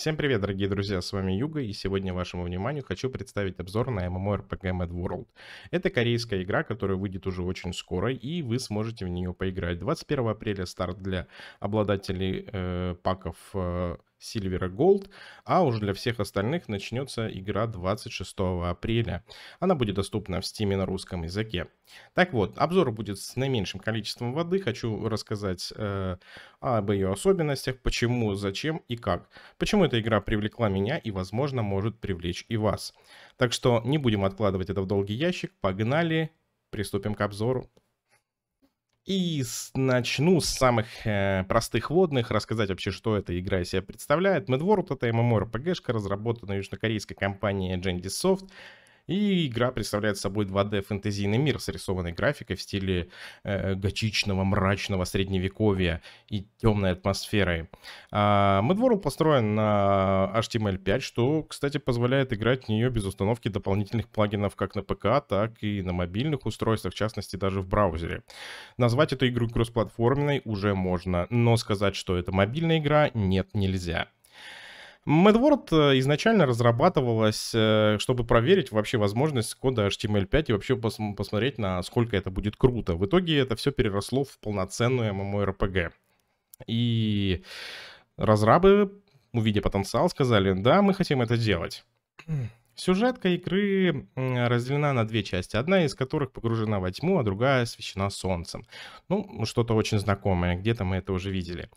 Всем привет, дорогие друзья, с вами Юга, и сегодня вашему вниманию хочу представить обзор на MMORPG Mad World. Это корейская игра, которая выйдет уже очень скоро, и вы сможете в нее поиграть. 21 апреля старт для обладателей э, паков э, Silver и Gold, а уже для всех остальных начнется игра 26 апреля. Она будет доступна в Steam на русском языке. Так вот, обзор будет с наименьшим количеством воды. Хочу рассказать э, об ее особенностях, почему, зачем и как. Почему эта игра привлекла меня и, возможно, может привлечь и вас. Так что не будем откладывать это в долгий ящик. Погнали, приступим к обзору. И начну с самых э, простых водных, рассказать вообще, что эта игра из себя представляет. Mad World — это MMORPG-шка, разработанная южнокорейской компанией Gendisoft. Soft и игра представляет собой 2D фэнтезийный мир срисованный графикой в стиле э, готичного, мрачного средневековья и темной атмосферой. А, Mad построен на HTML5, что, кстати, позволяет играть в нее без установки дополнительных плагинов как на ПК, так и на мобильных устройствах, в частности, даже в браузере. Назвать эту игру кроссплатформенной уже можно, но сказать, что это мобильная игра, нет, нельзя. MedWord э, изначально разрабатывалась, э, чтобы проверить вообще возможность кода HTML5 и вообще пос посмотреть, насколько это будет круто. В итоге это все переросло в полноценную MMORPG. И разрабы, увидя потенциал, сказали, да, мы хотим это делать. Сюжетка игры разделена на две части, одна из которых погружена во тьму, а другая освещена солнцем. Ну, что-то очень знакомое, где-то мы это уже видели.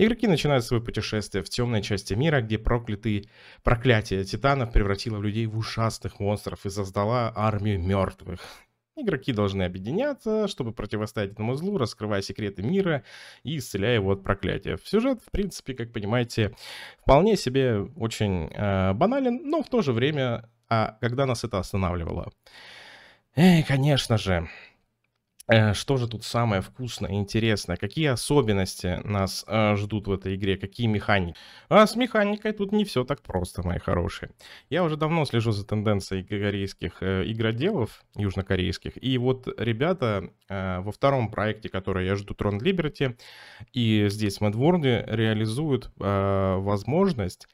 Игроки начинают свое путешествие в темной части мира, где проклятые проклятие титанов превратило людей в ужасных монстров и создала армию мертвых. Игроки должны объединяться, чтобы противостоять этому злу, раскрывая секреты мира и исцеляя его от проклятия. Сюжет, в принципе, как понимаете, вполне себе очень э, банален, но в то же время, а когда нас это останавливало? Эй, конечно же. Э, что же тут самое вкусное, интересное? Какие особенности нас э, ждут в этой игре? Какие механики? А с механикой тут не все так просто, мои хорошие. Я уже давно слежу за тенденцией корейских э, игроделов, южнокорейских. И вот ребята э, во втором проекте, который я жду, Tron Liberty, и здесь в Мадворде реализуют э, возможность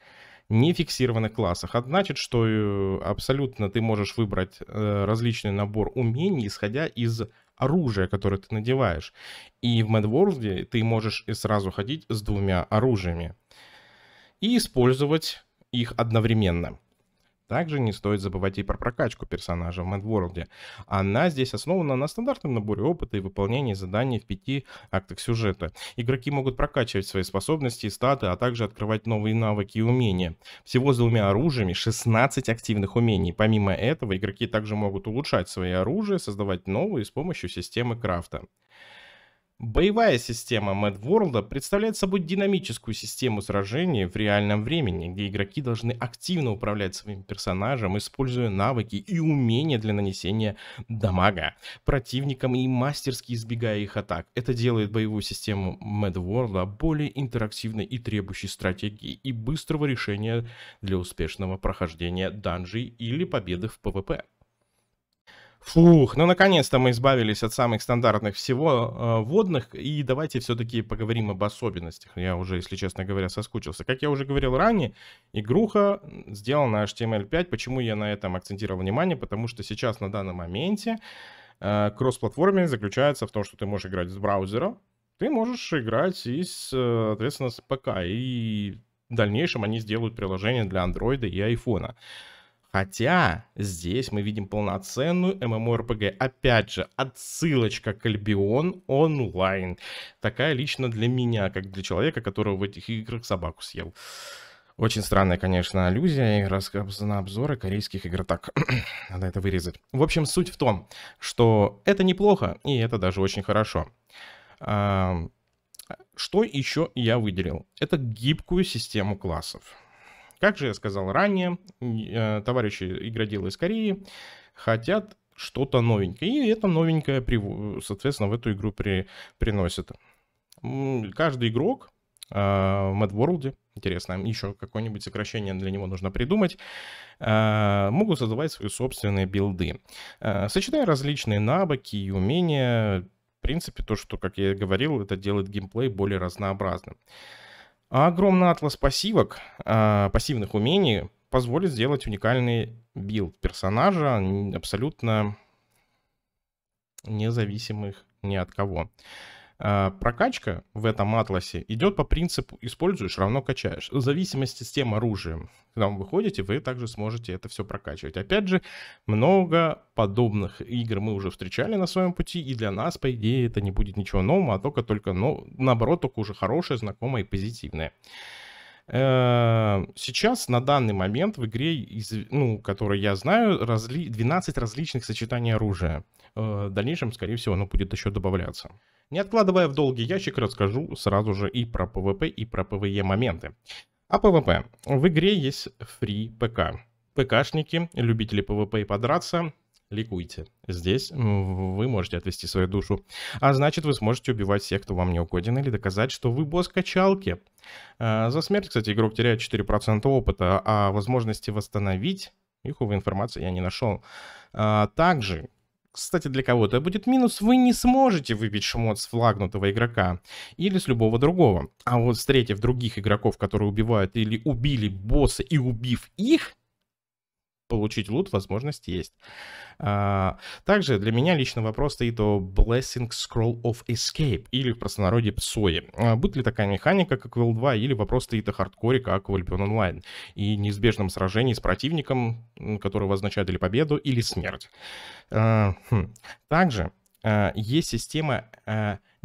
нефиксированных классах. Это значит, что э, абсолютно ты можешь выбрать различный набор умений, исходя из оружие, которое ты надеваешь. И в Mad World ты можешь и сразу ходить с двумя оружиями и использовать их одновременно. Также не стоит забывать и про прокачку персонажа в Мэтворлде. Она здесь основана на стандартном наборе опыта и выполнении заданий в пяти актах сюжета. Игроки могут прокачивать свои способности и статы, а также открывать новые навыки и умения. Всего с двумя оружиями 16 активных умений. Помимо этого, игроки также могут улучшать свои оружия, создавать новые с помощью системы крафта. Боевая система Mad World представляет собой динамическую систему сражений в реальном времени, где игроки должны активно управлять своим персонажем, используя навыки и умения для нанесения дамага противникам и мастерски избегая их атак. Это делает боевую систему Mad World более интерактивной и требующей стратегии и быстрого решения для успешного прохождения данжей или победы в PvP. Фух, ну наконец-то мы избавились от самых стандартных всего э, водных, и давайте все-таки поговорим об особенностях. Я уже, если честно говоря, соскучился. Как я уже говорил ранее, игруха сделана HTML5. Почему я на этом акцентировал внимание? Потому что сейчас на данном моменте э, кросс-платформе заключается в том, что ты можешь играть с браузера, ты можешь играть и, с, э, соответственно, с ПК. И в дальнейшем они сделают приложение для Android и iPhone. Хотя здесь мы видим полноценную MMORPG. Опять же, отсылочка к Альбион онлайн. Такая лично для меня, как для человека, которого в этих играх собаку съел. Очень странная, конечно, аллюзия и раз на обзоры корейских игр. Так, надо это вырезать. В общем, суть в том, что это неплохо, и это даже очень хорошо. Что еще я выделил? Это гибкую систему классов. Как же я сказал ранее, э, товарищи игроделы из Кореи хотят что-то новенькое. И это новенькое, соответственно, в эту игру при, приносит. Каждый игрок а, в Mad World, интересно, еще какое-нибудь сокращение для него нужно придумать, а, могут создавать свои собственные билды. А, Сочетая различные навыки и умения, в принципе, то, что, как я и говорил, это делает геймплей более разнообразным. А огромный атлас пассивок, а, пассивных умений позволит сделать уникальный билд персонажа, абсолютно независимых ни от кого. А, прокачка в этом атласе идет по принципу «используешь, равно качаешь». В зависимости с тем оружием, когда вы выходите, вы также сможете это все прокачивать. Опять же, много подобных игр мы уже встречали на своем пути, и для нас, по идее, это не будет ничего нового, а только-только, но ну, наоборот, только уже хорошее, знакомое и позитивное. Э, сейчас на данный момент в игре, из, ну, которую я знаю, разли... 12 различных сочетаний оружия. Э, в дальнейшем, скорее всего, оно будет еще добавляться. Не откладывая в долгий ящик, расскажу сразу же и про PvP, и про PvE моменты. А PvP. В игре есть free ПК. ПКшники, любители PvP и подраться, ликуйте. Здесь вы можете отвести свою душу. А значит, вы сможете убивать всех, кто вам не угоден, или доказать, что вы босс качалки. А, за смерть, кстати, игрок теряет 4% опыта, а возможности восстановить их, увы, информации я не нашел. А, также, кстати, для кого-то будет минус, вы не сможете выбить шмот с флагнутого игрока или с любого другого. А вот встретив других игроков, которые убивают или убили босса и убив их, получить лут, возможность есть. А, также для меня лично вопрос стоит о Blessing Scroll of Escape, или в простонародье PSOE. А, будет ли такая механика, как в L2, или вопрос стоит о хардкоре, как в Albion Online, и неизбежном сражении с противником, который означает или победу, или смерть. А, хм. Также есть система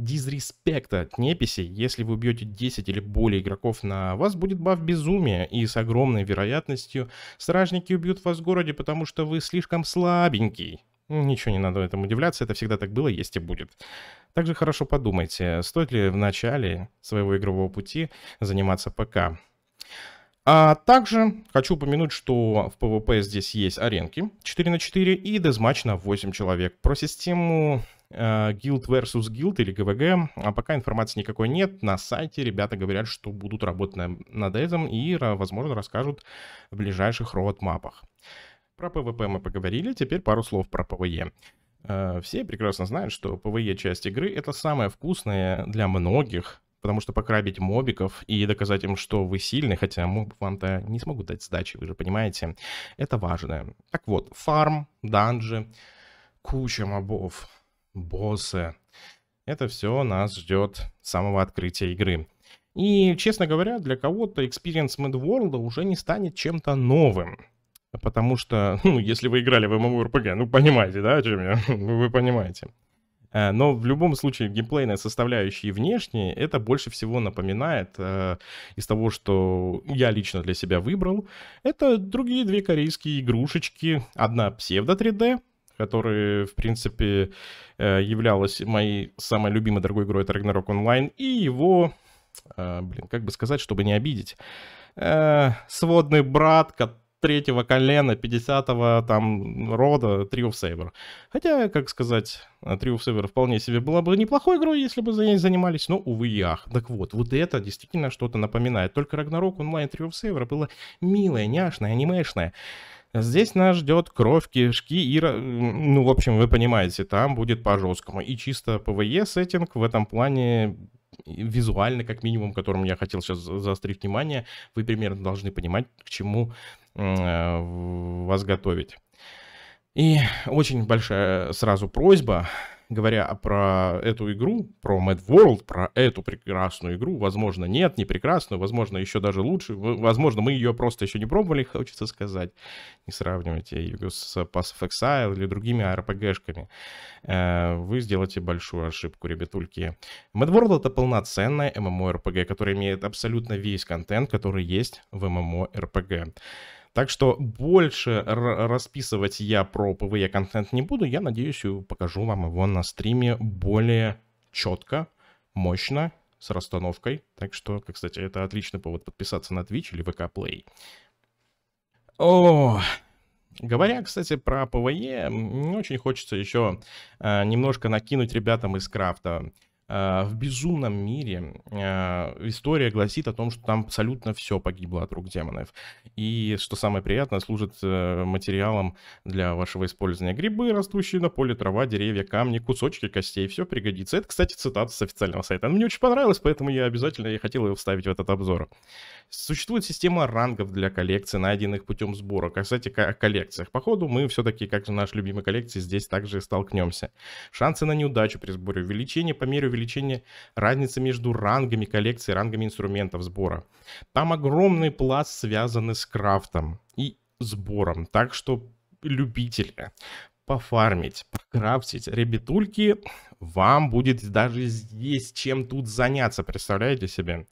дизреспекта от неписей. Если вы убьете 10 или более игроков на вас, будет баф безумия, и с огромной вероятностью стражники убьют вас в городе, потому что вы слишком слабенький. Ничего не надо этому удивляться, это всегда так было, есть и будет. Также хорошо подумайте, стоит ли в начале своего игрового пути заниматься ПК. А также хочу упомянуть, что в PvP здесь есть аренки 4 на 4 и дезматч на 8 человек. Про систему Э, guild versus Guild или ГВГ. А пока информации никакой нет. На сайте ребята говорят, что будут работать над этим и, возможно, расскажут в ближайших мапах. Про ПВП мы поговорили, теперь пару слов про ПВЕ. Э, все прекрасно знают, что ПВЕ часть игры это самое вкусное для многих, потому что покрабить мобиков и доказать им, что вы сильны, хотя моб вам-то не смогут дать сдачи, вы же понимаете, это важно. Так вот, фарм, данжи, куча мобов, боссы. Это все нас ждет с самого открытия игры. И, честно говоря, для кого-то Experience Mad World уже не станет чем-то новым. Потому что, ну, если вы играли в MMORPG, ну, понимаете, да, о чем я? вы понимаете. Э, но в любом случае геймплейная составляющая и внешне это больше всего напоминает э, из того, что я лично для себя выбрал. Это другие две корейские игрушечки. Одна псевдо 3D, который, в принципе, э, являлась моей самой любимой дорогой игрой, это Ragnarok Online, и его, э, блин, как бы сказать, чтобы не обидеть, э, сводный брат, который третьего колена, 50-го там рода Tree of Saber. Хотя, как сказать, Tree of Saber вполне себе была бы неплохой игрой, если бы за ней занимались, но, увы и ах. Так вот, вот это действительно что-то напоминает. Только Рагнарок онлайн Tree of Saber было милое, няшное, анимешное. Здесь нас ждет кровь, кишки и... Ну, в общем, вы понимаете, там будет по-жесткому. И чисто ПВЕ сеттинг в этом плане визуально, как минимум, которым я хотел сейчас заострить внимание, вы примерно должны понимать, к чему Э, вас готовить. И очень большая сразу просьба, говоря про эту игру, про Mad World, про эту прекрасную игру, возможно, нет, не прекрасную, возможно, еще даже лучше, возможно, мы ее просто еще не пробовали, хочется сказать. Не сравнивайте ее с Pass of Exile или другими RPG-шками. Э, вы сделаете большую ошибку, ребятульки. Mad World это полноценная MMORPG, которая имеет абсолютно весь контент, который есть в MMORPG. Так что больше расписывать я про PvE контент не буду. Я надеюсь, э, покажу вам его на стриме более четко, мощно, с расстановкой. Так что, кстати, это отличный повод подписаться на Twitch или VK Play. О, Говоря, кстати, про PvE, очень хочется еще э, немножко накинуть ребятам из крафта. Э, в безумном мире э, история гласит о том, что там абсолютно все погибло от рук демонов. И, что самое приятное, служит э, материалом для вашего использования. Грибы, растущие на поле, трава, деревья, камни, кусочки костей, все пригодится. Это, кстати, цитата с официального сайта. Она мне очень понравилась, поэтому я обязательно и хотел ее вставить в этот обзор. Существует система рангов для коллекций, найденных путем сбора. Кстати, о коллекциях. Походу, мы все-таки, как же наши любимые коллекции, здесь также столкнемся. Шансы на неудачу при сборе увеличение по мере увеличения увеличение разницы между рангами коллекции, рангами инструментов сбора. Там огромный пласт связаны с крафтом и сбором. Так что любители, пофармить, покрафтить ребятульки, вам будет даже здесь чем тут заняться, представляете себе?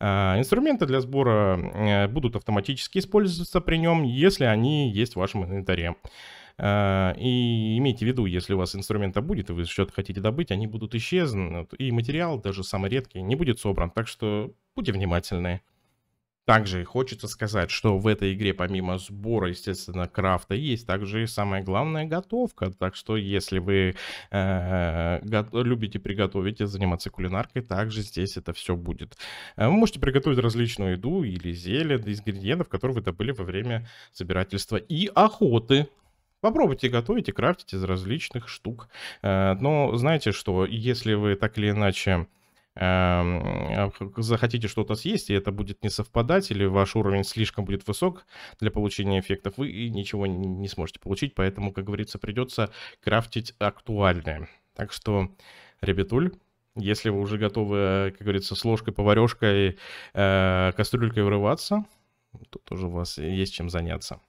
А, инструменты для сбора э, будут автоматически использоваться при нем, если они есть в вашем инвентаре. А, и имейте в виду, если у вас инструмента будет, и вы что-то хотите добыть, они будут исчезнут, и материал, даже самый редкий, не будет собран. Так что будьте внимательны. Также хочется сказать, что в этой игре помимо сбора, естественно, крафта, есть также и самое главное готовка. Так что если вы э, го- любите приготовить и заниматься кулинаркой, также здесь это все будет. Э, вы можете приготовить различную еду или зелье из ингредиентов, которые вы добыли во время собирательства и охоты. Попробуйте готовить и крафтить из различных штук. Э, но знаете, что если вы так или иначе эм, захотите что-то съесть, и это будет не совпадать, или ваш уровень слишком будет высок для получения эффектов, вы ничего не сможете получить, поэтому, как говорится, придется крафтить актуальное. Так что, ребятуль, если вы уже готовы, э, как говорится, с ложкой, поварешкой, э, кастрюлькой врываться, то тоже у вас есть чем заняться.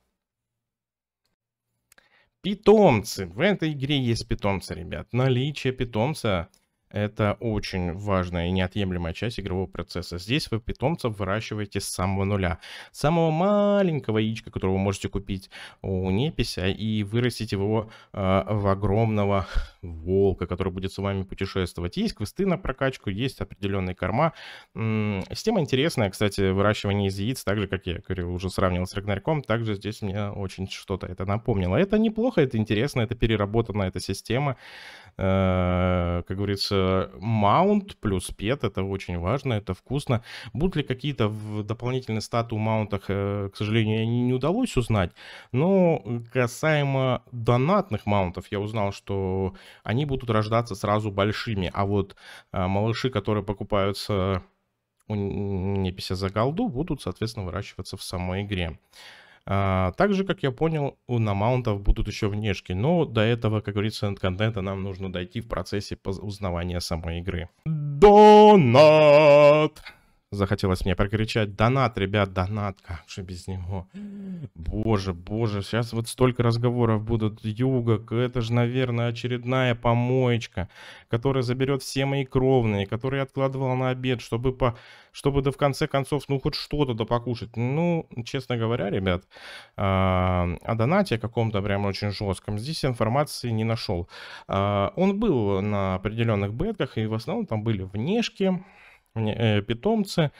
Питомцы. В этой игре есть питомцы, ребят. Наличие питомца это очень важная и неотъемлемая часть игрового процесса. Здесь вы питомцев выращиваете с самого нуля. С самого маленького яичка, которого вы можете купить у непися, и вырастить его э, в огромного волка, который будет с вами путешествовать. Есть квесты на прокачку, есть определенные корма. Система интересная, кстати, выращивание из яиц, так же, как я говорил, уже сравнивал с Рагнарьком, также здесь мне очень что-то это напомнило. Это неплохо, это интересно, это переработана эта система. Э, как говорится, маунт плюс пет, это очень важно, это вкусно. Будут ли какие-то дополнительные статы у маунтах, э, к сожалению, не удалось узнать, но касаемо донатных маунтов, я узнал, что они будут рождаться сразу большими. А вот э, малыши, которые покупаются у непися за голду, будут, соответственно, выращиваться в самой игре. А, Также, как я понял, у на намаунтов будут еще внешки, но до этого, как говорится, контента нам нужно дойти в процессе узнавания самой игры. Донат! захотелось мне прокричать. Донат, ребят, донат, как же без него. Боже, боже, сейчас вот столько разговоров будут. Юга, это же, наверное, очередная помоечка, которая заберет все мои кровные, которые я откладывал на обед, чтобы, по, чтобы да в конце концов, ну, хоть что-то да покушать. Ну, честно говоря, ребят, а, о донате каком-то прям очень жестком здесь информации не нашел. А, он был на определенных бетках, и в основном там были внешки, Э, питомцы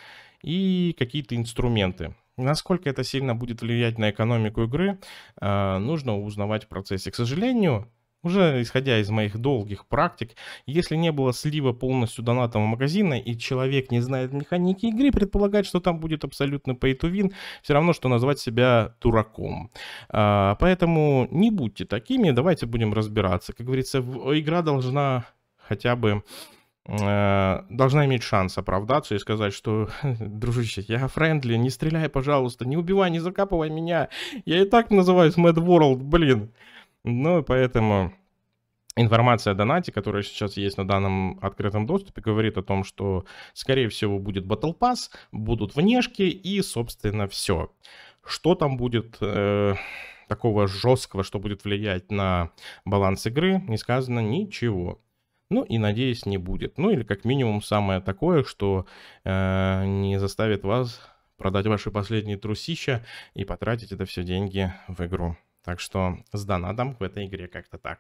и какие-то инструменты. Насколько это сильно будет влиять на экономику игры, э, нужно узнавать в процессе. К сожалению, уже исходя из моих долгих практик, если не было слива полностью донатом магазина и человек не знает механики игры, предполагать, что там будет абсолютно pay to win, все равно, что назвать себя дураком. А, поэтому не будьте такими, давайте будем разбираться. Как говорится, игра должна хотя бы Э, должна иметь шанс оправдаться и сказать, что, дружище, я френдли, не стреляй, пожалуйста, не убивай, не закапывай меня, я и так называюсь Mad World, блин. Ну, поэтому информация о донате, которая сейчас есть на данном открытом доступе, говорит о том, что, скорее всего, будет Battle Pass, будут внешки и, собственно, все. Что там будет... Э такого жесткого, что будет влиять на баланс игры, не сказано ничего. Ну и надеюсь, не будет. Ну или как минимум самое такое, что э, не заставит вас продать ваши последние трусища и потратить это все деньги в игру. Так что с донатом в этой игре как-то так.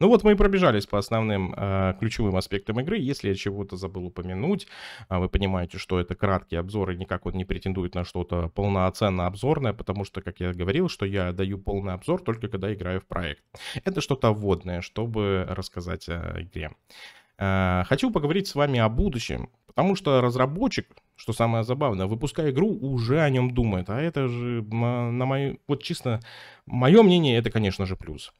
Ну вот мы и пробежались по основным э, ключевым аспектам игры. Если я чего-то забыл упомянуть, э, вы понимаете, что это краткий обзор, и никак он не претендует на что-то полноценно обзорное, потому что, как я говорил, что я даю полный обзор только когда играю в проект. Это что-то вводное, чтобы рассказать о игре. Э, хочу поговорить с вами о будущем, потому что разработчик, что самое забавное, выпуская игру, уже о нем думает. А это же, на, на мою, вот чисто, мое мнение, это, конечно же, плюс.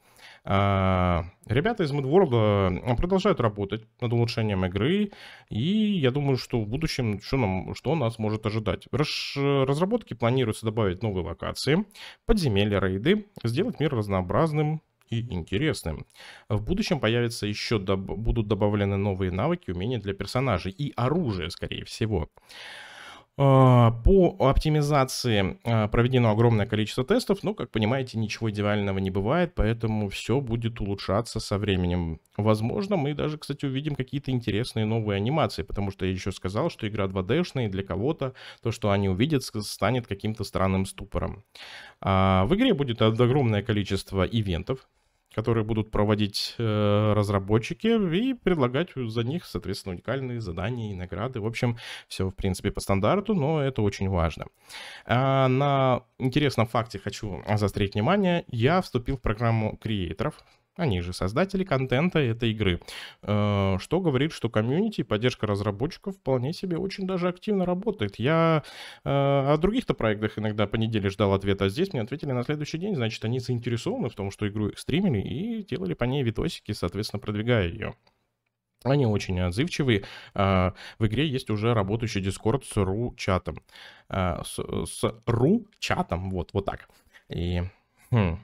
А, ребята из Мудворлда а, продолжают работать над улучшением игры, и я думаю, что в будущем что, нам, что нас может ожидать. Разработки планируется добавить новые локации, подземелья, рейды, сделать мир разнообразным, и интересным. В будущем появятся еще доб- будут добавлены новые навыки, умения для персонажей и оружие, скорее всего. А, по оптимизации а, проведено огромное количество тестов, но, как понимаете, ничего идеального не бывает, поэтому все будет улучшаться со временем. Возможно, мы даже, кстати, увидим какие-то интересные новые анимации, потому что я еще сказал, что игра 2D-шная, и для кого-то то, что они увидят, станет каким-то странным ступором. А, в игре будет огромное количество ивентов, которые будут проводить э, разработчики и предлагать за них, соответственно, уникальные задания и награды. В общем, все, в принципе, по стандарту, но это очень важно. А на интересном факте хочу а, заострить внимание. Я вступил в программу креаторов они же создатели контента этой игры. Э, что говорит, что комьюнити и поддержка разработчиков вполне себе очень даже активно работает. Я э, о других-то проектах иногда по неделе ждал ответа, а здесь мне ответили на следующий день. Значит, они заинтересованы в том, что игру их стримили и делали по ней видосики, соответственно, продвигая ее. Они очень отзывчивые. А в игре есть уже работающий дискорд с ру-чатом. Э, с, с ру-чатом, вот, вот так. И хм,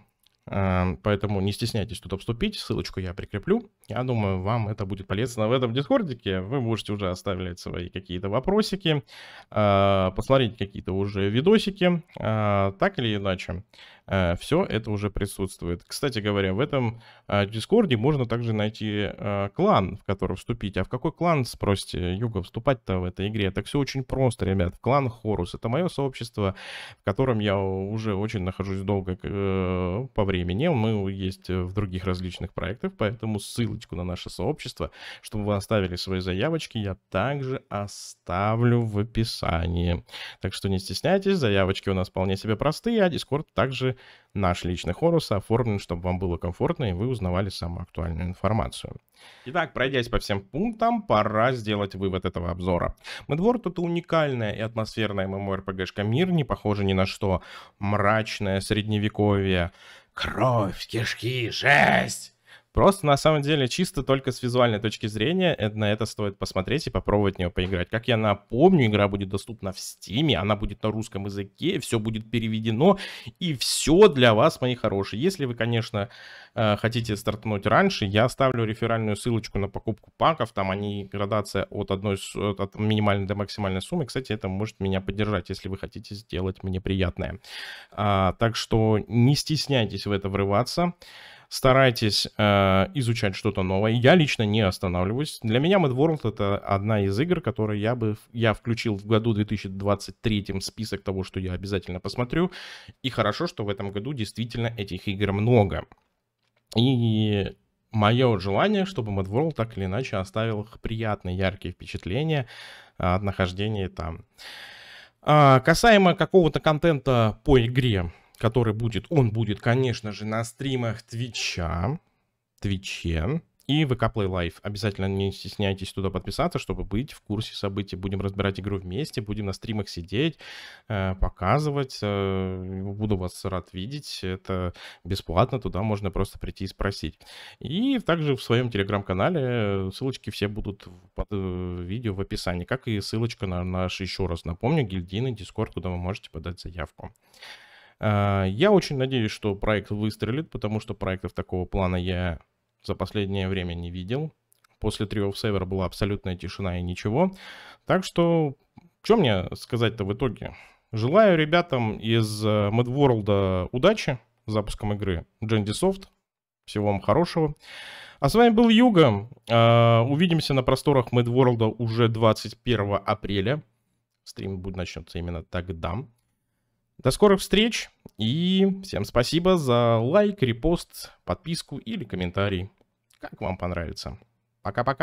Эм, поэтому не стесняйтесь туда вступить. ссылочку я прикреплю. Я думаю, вам это будет полезно в этом дискордике. Вы можете уже оставлять свои какие-то вопросики, э, посмотреть какие-то уже видосики, э, так или иначе. Э, все это уже присутствует. Кстати говоря, в этом э, Дискорде можно также найти э, клан, в который вступить. А в какой клан, спросите, Юга, вступать-то в этой игре? Так все очень просто, ребят. Клан Хорус. Это мое сообщество, в котором я уже очень нахожусь долго по времени. Мы есть в других различных проектах, поэтому ссылочку на наше сообщество, чтобы вы оставили свои заявочки, я также оставлю в описании. Так что не стесняйтесь, заявочки у нас вполне себе простые, а Дискорд также наш личный хорус оформлен, чтобы вам было комфортно и вы узнавали самую актуальную информацию. Итак, пройдясь по всем пунктам, пора сделать вывод этого обзора. Медворд — это уникальная и атмосферная MMORPG-шка мир, не похожа ни на что. Мрачное средневековье, кровь, кишки, жесть! Просто на самом деле чисто только с визуальной точки зрения это, на это стоит посмотреть и попробовать в нее поиграть. Как я напомню, игра будет доступна в Steam, она будет на русском языке, все будет переведено и все для вас, мои хорошие. Если вы, конечно, э, хотите стартануть раньше, я оставлю реферальную ссылочку на покупку паков, там они градация от одной от минимальной до максимальной суммы. Кстати, это может меня поддержать, если вы хотите сделать мне приятное. А, так что не стесняйтесь в это врываться старайтесь э, изучать что-то новое. Я лично не останавливаюсь. Для меня Mad World это одна из игр, которые я бы я включил в году 2023 список того, что я обязательно посмотрю. И хорошо, что в этом году действительно этих игр много. И мое желание, чтобы Mad World так или иначе оставил приятные, яркие впечатления э, от нахождения там. А, касаемо какого-то контента по игре, который будет, он будет, конечно же, на стримах Твича, Твиче и ВК Play Live. Обязательно не стесняйтесь туда подписаться, чтобы быть в курсе событий. Будем разбирать игру вместе, будем на стримах сидеть, э, показывать. Э, буду вас рад видеть. Это бесплатно, туда можно просто прийти и спросить. И также в своем телеграм-канале э, ссылочки все будут под видео в описании, как и ссылочка на наш, еще раз напомню, гильдийный дискорд, куда вы можете подать заявку. А, я очень надеюсь, что проект выстрелит, потому что проектов такого плана я за последнее время не видел. После Trio of Saver была абсолютная тишина и ничего. Так что, что мне сказать-то в итоге? Желаю ребятам из э, Mad World удачи с запуском игры Gendy Soft. Всего вам хорошего. А с вами был Юга. А, увидимся на просторах Mad World уже 21 апреля. Стрим будет начнется именно тогда. До скорых встреч и всем спасибо за лайк, репост, подписку или комментарий, как вам понравится. Пока-пока.